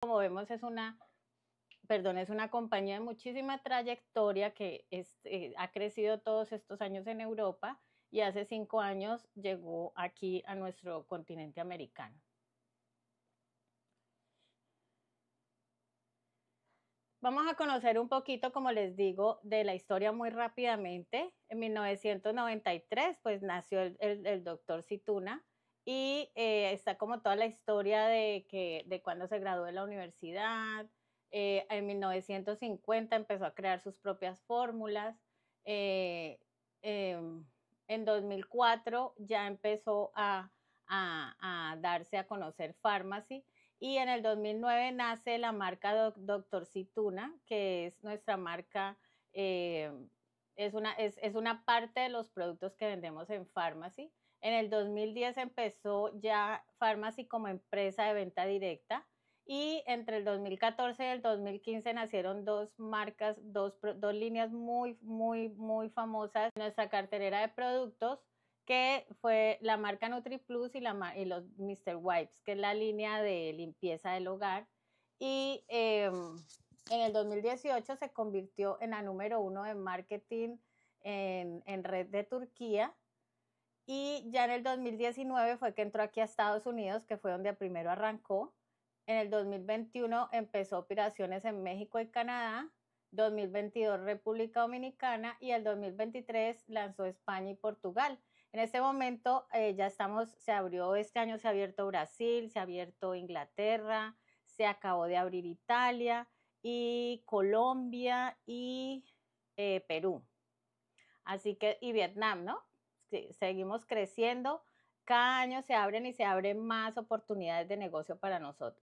como vemos, es una, perdón, es una compañía de muchísima trayectoria que eh, ha crecido todos estos años en Europa y hace cinco años llegó aquí a nuestro continente americano. Vamos a conocer un poquito, como les digo, de la historia muy rápidamente. En 1993, pues nació el, el doctor Situna, y eh, está como toda la historia de, que, de cuando se graduó de la universidad. Eh, en 1950 empezó a crear sus propias fórmulas. Eh, em, en 2004 ya empezó a, darse a conocer Pharmacy. Y en el 2009 nace la marca Doctor Cituna, que es nuestra marca, es una, es, es, una, parte de los productos que vendemos en Pharmacy. En el 2010 empezó ya Pharmacy como empresa de venta directa y entre el 2014 y el 2015 nacieron dos marcas, dos, dos líneas muy, muy, muy famosas en nuestra carterera de productos que fue la marca NutriPlus y, la, y los Mr. Wipes, que es la línea de limpieza del hogar. Y em, en el 2018 se convirtió en la número uno de marketing en, en red de Turquía y ya en el 2019 fue que entró aquí a Estados Unidos, que fue donde primero arrancó. En el 2021 empezó operaciones en México y Canadá. 2022 República Dominicana y el 2023 lanzó España y Portugal. En este momento eh, ya estamos, se abrió este año, se ha abierto Brasil, se ha abierto Inglaterra, se acabó de abrir Italia y Colombia y eh, Perú. Así que, y Vietnam, ¿no? seguimos creciendo, cada año se abren y se abren más oportunidades de negocio para nosotros.